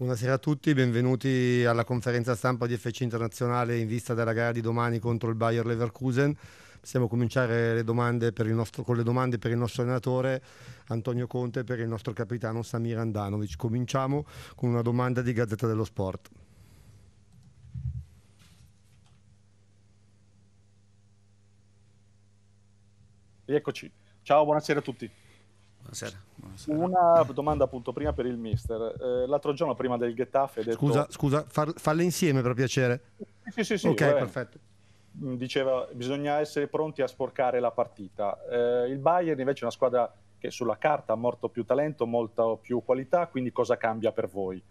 Buonasera a tutti, benvenuti alla conferenza stampa di FC Internazionale in vista della gara di domani contro il Bayer Leverkusen. Possiamo cominciare le nostro, con le domande per il nostro allenatore Antonio Conte e per il nostro capitano Samir Andanovic. Cominciamo con una domanda di Gazzetta dello Sport. Eccoci. Ciao, buonasera a tutti. Buonasera. Buonasera. Una domanda appunto prima per il mister. Eh, l'altro giorno prima del Getafe... Detto... Scusa, scusa far, falle insieme per piacere. Sì, sì, sì. ok, perfetto. Mm, diceva bisogna essere pronti a sporcare la partita. Eh, il Bayern invece è una squadra che sulla carta ha molto più talento, molta più qualità, quindi cosa cambia per voi?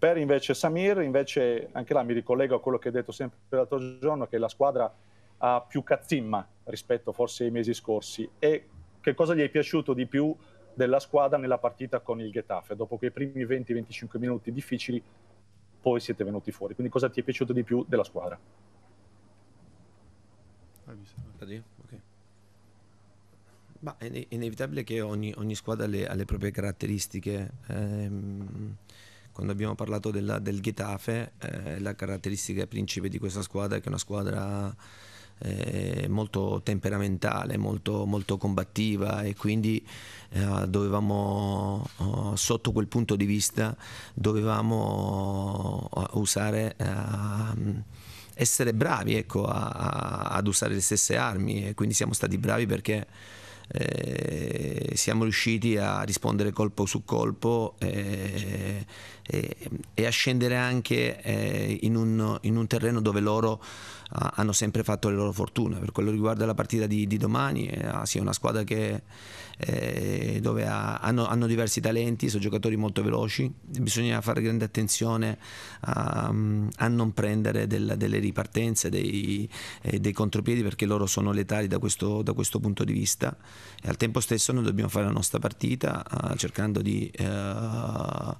Per invece Samir, invece anche là mi ricollego a quello che hai detto sempre l'altro giorno, che la squadra ha più cazzimma rispetto forse ai mesi scorsi e che cosa gli è piaciuto di più della squadra nella partita con il Getafe, dopo quei primi 20-25 minuti difficili poi siete venuti fuori. Quindi cosa ti è piaciuto di più della squadra? Okay. Ma è inevitabile che ogni, ogni squadra ha le, ha le, proprie caratteristiche. Ehm, quando abbiamo parlato della, del Getafe, eh, la caratteristica principe di questa squadra è che è una squadra eh, molto temperamentale, molto, molto, combattiva e quindi eh, dovevamo, oh, sotto quel punto di vista, dovevamo oh, usare... Eh, essere bravi ecco, a, a, ad usare le stesse armi e quindi siamo stati bravi perché eh, siamo riusciti a rispondere colpo su colpo eh, eh, e a scendere anche eh, in un, in, un, terreno dove loro ah, hanno sempre fatto le loro fortune. Per quello riguarda la partita di, di domani, eh, ah, sì, una squadra che, eh, dove ha, hanno, hanno, diversi talenti, sono giocatori molto veloci, bisogna fare grande attenzione a, a non prendere del, delle ripartenze, dei, dei, contropiedi perché loro sono letali da questo, da questo punto di vista e al tempo stesso noi dobbiamo fare la nostra partita eh, cercando di, eh,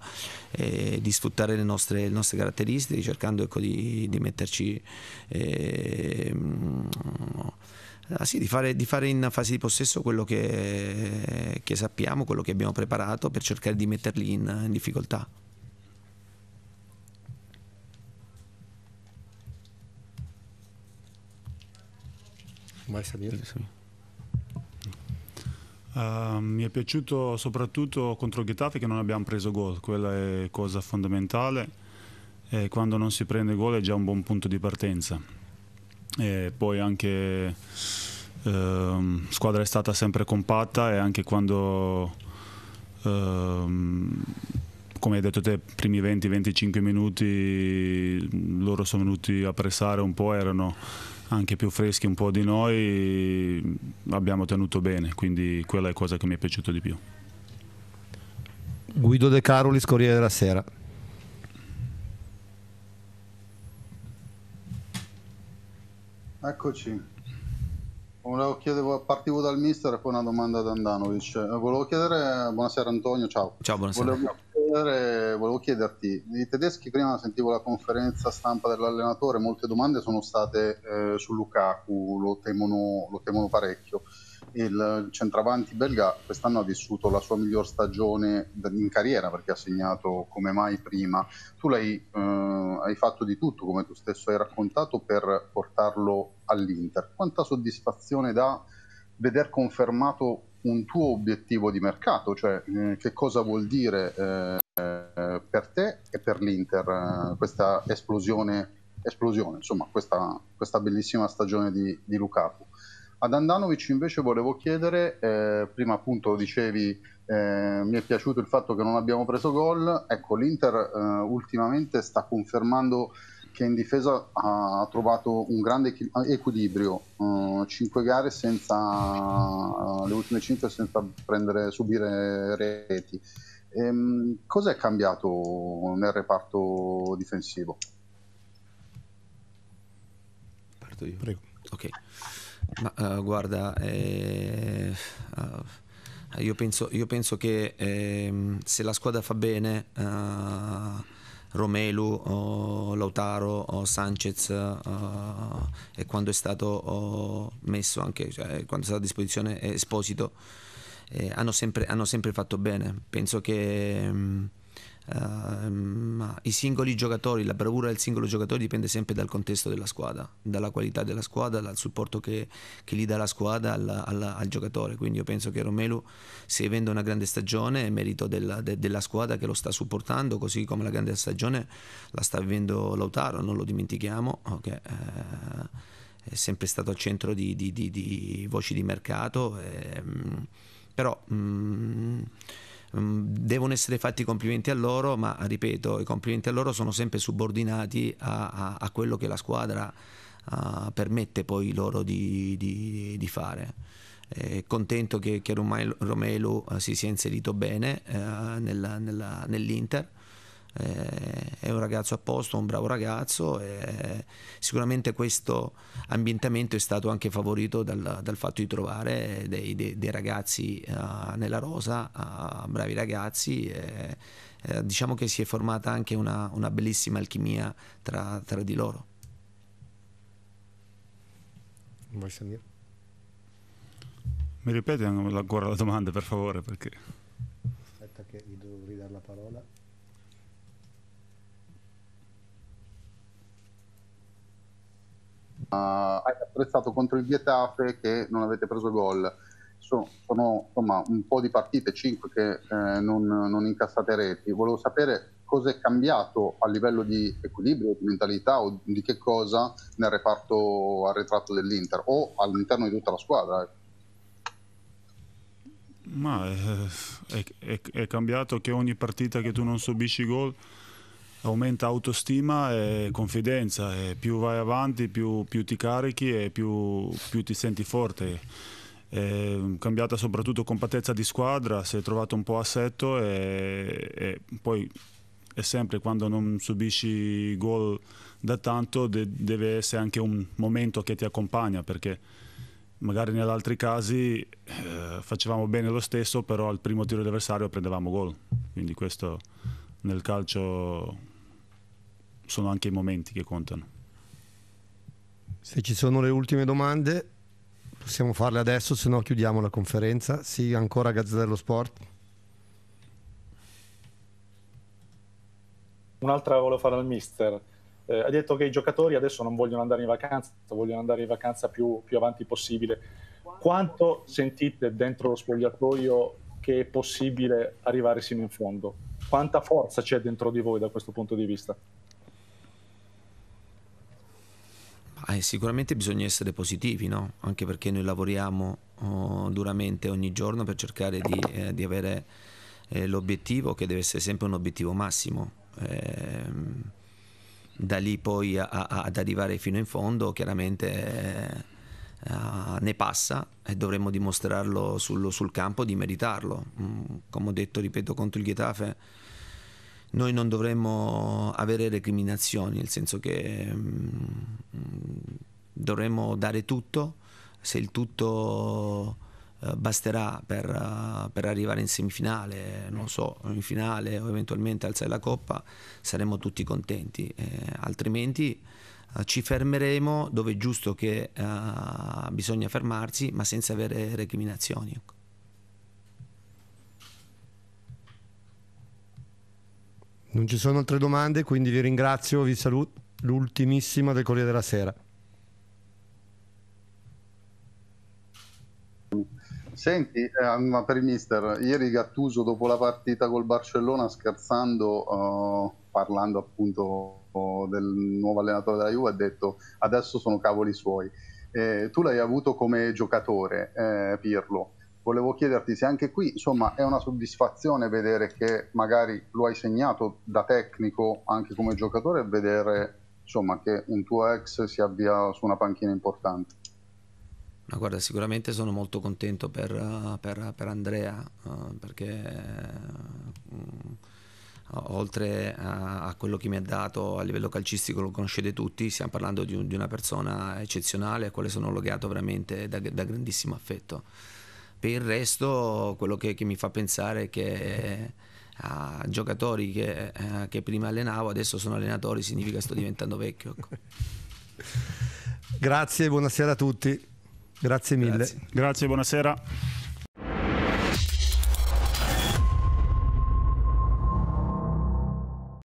eh di sfruttare le nostre, le nostre, caratteristiche, cercando ecco, di, di, metterci... Ehm, ah, sì, di, fare, di, fare, in fase di possesso quello che, che, sappiamo, quello che abbiamo preparato per cercare di metterli in, in difficoltà. Vai a Sabir. Uh, mi è piaciuto soprattutto contro Getafe che non abbiamo preso gol, quella è cosa fondamentale. E quando non si prende gol è già un buon punto di partenza. E poi anche ehm, squadra è stata sempre compatta e anche quando, ehm, come hai detto te, primi 20-25 minuti loro sono venuti a pressare un po', erano anche più freschi un po' di noi, abbiamo tenuto bene, quindi quella è la cosa che mi è piaciuto di più. Guido De Caroli, Scorriere della Sera. Eccoci. Volevo chiedere, partivo dal mister e poi una domanda ad Andanovic. Volevo chiedere, buonasera Antonio, ciao. Ciao, buonasera. Volevo chiedere, volevo chiederti, i tedeschi prima sentivo la conferenza stampa dell'allenatore, molte domande sono state eh, su Lukaku, lo temono, lo temono parecchio. Il centravanti belga quest'anno ha vissuto la sua miglior stagione in carriera perché ha segnato come mai prima. Tu l'hai, eh, hai fatto di tutto, come tu stesso hai raccontato, per portarlo all'Inter. Quanta soddisfazione dà veder confermato un tuo obiettivo di mercato, cioè eh, che cosa vuol dire eh, per te e per l'Inter eh, questa esplosione, esplosione insomma questa, questa, bellissima stagione di, di Lukaku. Ad Andanovic invece volevo chiedere, eh, prima appunto dicevi eh, mi è piaciuto il fatto che non abbiamo preso gol, ecco l'Inter eh, ultimamente sta confermando che in difesa ha trovato un grande ah, equilibrio, uh, eh, 5 gare senza, uh, le ultime 5 senza prendere, subire reti. Um, cos'è cambiato nel reparto difensivo? Parto io. Prego. Ok, ma uh, guarda, eh, io, penso, io, penso, che eh, se la squadra fa bene Romelu, oh, Lautaro, oh, Sanchez oh, e quando è stato messo anche, cioè, quando è stato a disposizione Esposito, eh, hanno, sempre, hanno sempre fatto bene. Penso che... Mh, mm, Ehm, ma i singoli giocatori, la bravura del singolo giocatore dipende sempre dal contesto della squadra, dalla qualità della squadra, dal supporto che, che gli dà la squadra alla, alla, al giocatore. Quindi io penso che Romelu stia vivendo una grande stagione, è merito della, de, della, squadra che lo sta supportando, così come la grande stagione la sta vivendo Lautaro, non lo dimentichiamo. Okay, eh, è sempre stato al centro di, di, di, di voci di mercato, eh, però... Mm, Ehm, devono essere fatti i complimenti a loro, ma ripeto, i complimenti a loro sono sempre subordinati a, a, a quello che la squadra uh, permette poi loro di, di, di fare. Eh, contento che, che Romelu, Romelu uh, si sia inserito bene uh, nell'Inter eh, è un ragazzo a posto, un bravo ragazzo e sicuramente questo ambientamento è stato anche favorito dal, dal fatto di trovare dei, dei, dei ragazzi uh, nella rosa, uh, bravi ragazzi. E, eh, diciamo che si è formata anche una, una bellissima alchimia tra, tra di loro. Vuoi sentire? Mi ripeti ancora la domanda, per favore, perché... Aspetta che gli devo ridare la parola. Eh, hai attrezzato contro il Getafe che non avete preso gol. Sono, sono insomma, un po' di partite, 5 che eh, non, non incassate reti. Volevo sapere cosa è cambiato a livello di equilibrio, di mentalità o di che cosa nel reparto arretrato dell'Inter o all'interno di tutta la squadra. Ecco. Ma eh, è, è, è cambiato che ogni partita che tu non subisci gol aumenta autostima e confidenza e più vai avanti più, più ti carichi e più, più ti senti forte. È cambiata soprattutto compattezza di squadra, si è trovato un po' assetto e, e poi è sempre quando non subisci gol da tanto de deve essere anche un momento che ti accompagna perché magari negli altri casi eh, facevamo bene lo stesso però al primo tiro di prendevamo gol quindi questo nel calcio sono anche i momenti che contano. Se ci sono le ultime domande, possiamo farle adesso, se no chiudiamo la conferenza. Sì, ancora Gazzetta dello Sport. Un'altra volevo fare al mister. Eh, ha detto che i giocatori adesso non vogliono andare in vacanza, vogliono andare in vacanza più, più avanti possibile. Quanto sentite dentro lo spogliatoio che è possibile arrivare sino in fondo? Quanta forza c'è dentro di voi da questo punto di vista? eh, sicuramente bisogna essere positivi, no? anche perché noi lavoriamo oh, duramente ogni giorno per cercare di, eh, di avere eh, l'obiettivo che deve essere sempre un obiettivo massimo. Ehm, da lì poi a, a, ad arrivare fino in fondo chiaramente eh, ne passa e dovremmo dimostrarlo sul, sul campo di meritarlo. Mm, come ho detto, ripeto, contro il Getafe noi non dovremmo avere recriminazioni, nel senso che mh, mm, dovremmo dare tutto, se il tutto uh, basterà per, uh, per, arrivare in semifinale, non so, in finale o eventualmente alzare la coppa, saremo tutti contenti, eh, altrimenti uh, ci fermeremo dove è giusto che bisogna fermarsi, ma senza avere recriminazioni. Ecco. Non ci sono altre domande, quindi vi ringrazio, vi saluto. L'ultimissima del Corriere della Sera. Senti, eh, ma per il mister, ieri Gattuso dopo la partita col Barcellona scherzando, eh, parlando appunto oh, del nuovo allenatore della Juve, ha detto adesso sono cavoli suoi. Eh, tu l'hai avuto come giocatore, eh, Pirlo volevo chiederti se anche qui insomma, è una soddisfazione vedere che magari lo hai segnato da tecnico anche come giocatore e vedere insomma, che un tuo ex si avvia su una panchina importante. Ma guarda, sicuramente sono molto contento per, per, per Andrea eh, perché eh, oltre a, a, quello che mi ha dato a livello calcistico lo conoscete tutti, stiamo parlando di, un, di una persona eccezionale a quale sono legato veramente da, da grandissimo affetto. Per il resto quello che, che mi fa pensare è che eh, a giocatori che, eh, che, prima allenavo adesso sono allenatori significa che sto diventando vecchio. Ecco. Grazie, buonasera a tutti. Grazie mille. Grazie, Grazie buonasera.